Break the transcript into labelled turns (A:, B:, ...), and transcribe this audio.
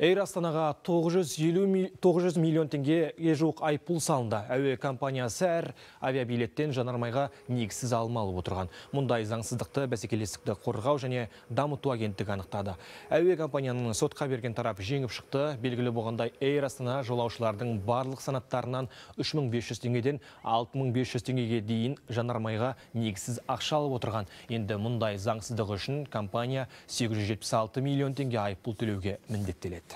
A: Эйр Астанаға 900 миллион теңгеге жуық айыппұл салында Әуе компаниясы әр авиабилеттен жанармайға негізсіз алмалы отырған. Мұндай заңсыздықты бәсекелестікті қорғау және дамыту агенттігі анықтады. Әуе компанияның сотқа берген тарап жеңіп шықты. Белгілі болғандай Эйр Астана жолаушылардың барлық санаттарынан 3500 теңгеден 6500 теңгеге дейін жанармайға негізсіз ақша алып отырған. Енді мұндай заңсыздығы үшін компания 876 миллион теңге айыппұл төлеуге міндеттеледі